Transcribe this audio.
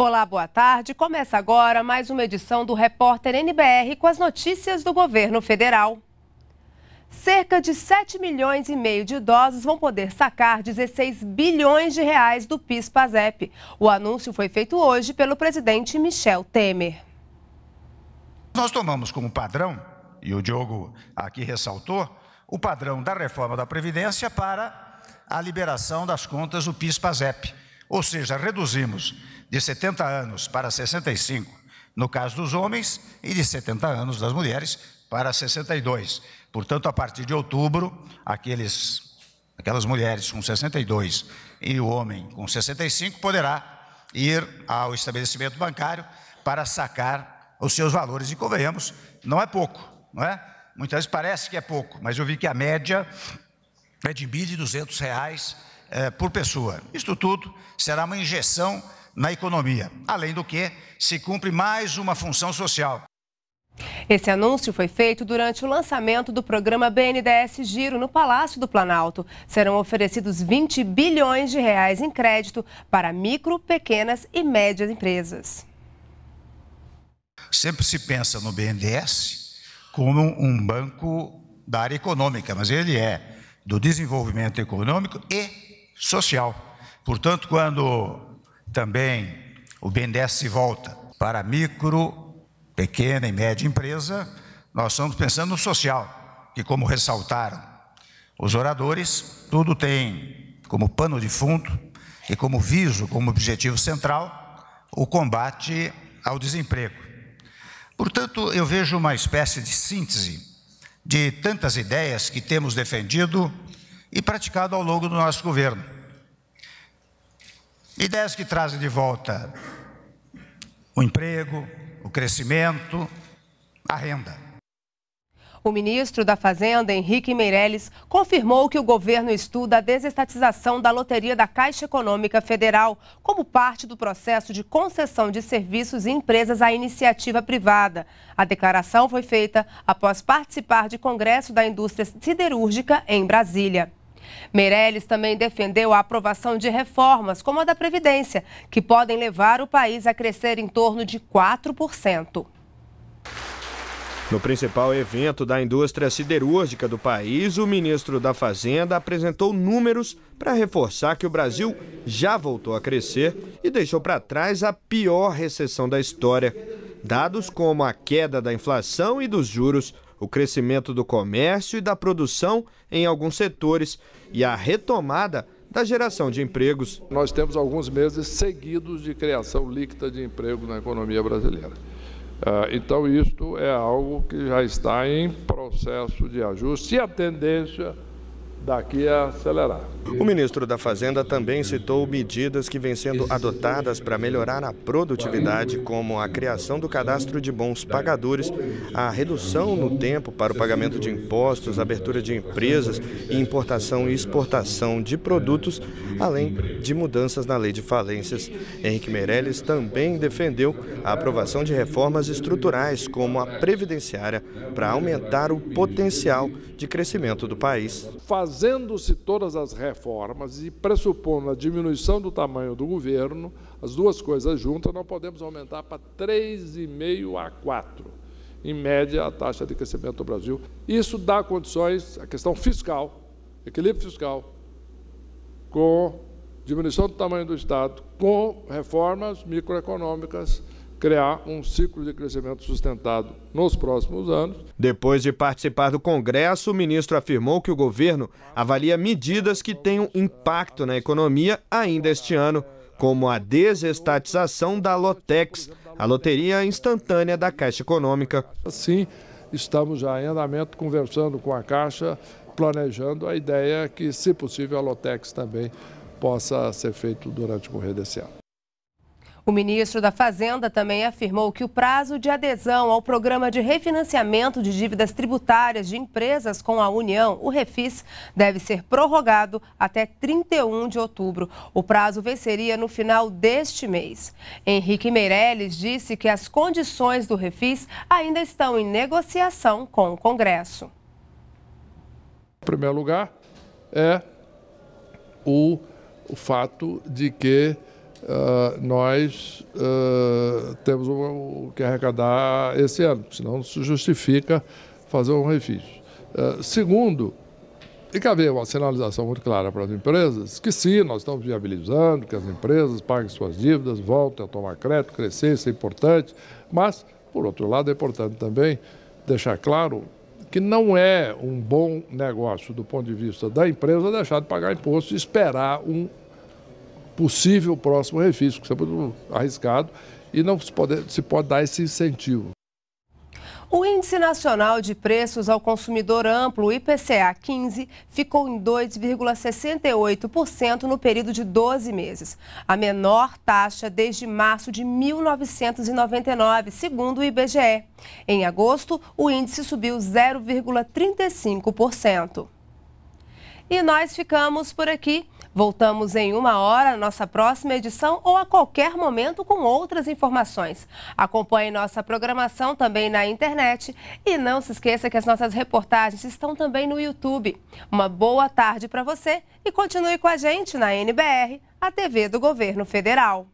Olá, boa tarde. Começa agora mais uma edição do Repórter NBR com as notícias do governo federal. Cerca de 7 milhões e meio de idosos vão poder sacar 16 bilhões de reais do PIS/PASEP. O anúncio foi feito hoje pelo presidente Michel Temer. Nós tomamos como padrão, e o Diogo aqui ressaltou, o padrão da reforma da previdência para a liberação das contas do PIS/PASEP. Ou seja, reduzimos de 70 anos para 65 no caso dos homens e de 70 anos das mulheres para 62. Portanto, a partir de outubro, aqueles, aquelas mulheres com 62 e o homem com 65 poderá ir ao estabelecimento bancário para sacar os seus valores. E convenhamos, não é pouco, não é? Muitas vezes parece que é pouco, mas eu vi que a média é de R$ 1.200 é, por pessoa. Isto tudo será uma injeção na economia, além do que se cumpre mais uma função social. Esse anúncio foi feito durante o lançamento do programa BNDES Giro no Palácio do Planalto. Serão oferecidos 20 bilhões de reais em crédito para micro, pequenas e médias empresas. Sempre se pensa no BNDES como um banco da área econômica, mas ele é do desenvolvimento econômico e social. Portanto, quando também o BNDES se volta para micro, pequena e média empresa, nós estamos pensando no social, que como ressaltaram os oradores, tudo tem como pano de fundo e como viso, como objetivo central, o combate ao desemprego. Portanto, eu vejo uma espécie de síntese de tantas ideias que temos defendido e praticado ao longo do nosso governo. Ideias que trazem de volta o emprego, o crescimento, a renda. O ministro da Fazenda, Henrique Meirelles, confirmou que o governo estuda a desestatização da loteria da Caixa Econômica Federal como parte do processo de concessão de serviços e empresas à iniciativa privada. A declaração foi feita após participar de congresso da indústria siderúrgica em Brasília. Meirelles também defendeu a aprovação de reformas, como a da Previdência, que podem levar o país a crescer em torno de 4%. No principal evento da indústria siderúrgica do país, o ministro da Fazenda apresentou números para reforçar que o Brasil já voltou a crescer e deixou para trás a pior recessão da história. Dados como a queda da inflação e dos juros o crescimento do comércio e da produção em alguns setores e a retomada da geração de empregos. Nós temos alguns meses seguidos de criação líquida de emprego na economia brasileira. Ah, então, isto é algo que já está em processo de ajuste e a tendência daqui a acelerar. O ministro da Fazenda também citou medidas que vêm sendo adotadas para melhorar a produtividade, como a criação do cadastro de bons pagadores, a redução no tempo para o pagamento de impostos, abertura de empresas e importação e exportação de produtos, além de mudanças na lei de falências. Henrique Meirelles também defendeu a aprovação de reformas estruturais, como a previdenciária, para aumentar o potencial de crescimento do país fazendo-se todas as reformas e pressupondo a diminuição do tamanho do governo, as duas coisas juntas, nós podemos aumentar para 3,5 a 4, em média, a taxa de crescimento do Brasil. Isso dá condições, a questão fiscal, equilíbrio fiscal, com diminuição do tamanho do Estado, com reformas microeconômicas criar um ciclo de crescimento sustentado nos próximos anos. Depois de participar do Congresso, o ministro afirmou que o governo avalia medidas que tenham impacto na economia ainda este ano, como a desestatização da Lotex, a loteria instantânea da Caixa Econômica. Assim, estamos já em andamento conversando com a Caixa, planejando a ideia que, se possível, a Lotex também possa ser feito durante o correr desse ano. O ministro da Fazenda também afirmou que o prazo de adesão ao programa de refinanciamento de dívidas tributárias de empresas com a União, o Refis, deve ser prorrogado até 31 de outubro. O prazo venceria no final deste mês. Henrique Meirelles disse que as condições do Refis ainda estão em negociação com o Congresso. Em primeiro lugar, é o, o fato de que uh, nós uh, temos o que arrecadar esse ano, senão não se justifica fazer um refis. Uh, segundo, e que haver uma sinalização muito clara para as empresas que sim, nós estamos viabilizando, que as empresas paguem suas dívidas, voltem a tomar crédito, crescer, isso é importante, mas, por outro lado, é importante também deixar claro que não é um bom negócio do ponto de vista da empresa deixar de pagar imposto e esperar um possível próximo refis, que é muito arriscado e não se pode, se pode dar esse incentivo. O Índice Nacional de Preços ao Consumidor Amplo, IPCA 15, ficou em 2,68% no período de 12 meses, a menor taxa desde março de 1999, segundo o IBGE. Em agosto, o índice subiu 0,35%. E nós ficamos por aqui. Voltamos em uma hora, nossa próxima edição ou a qualquer momento com outras informações. Acompanhe nossa programação também na internet e não se esqueça que as nossas reportagens estão também no YouTube. Uma boa tarde para você e continue com a gente na NBR, a TV do Governo Federal.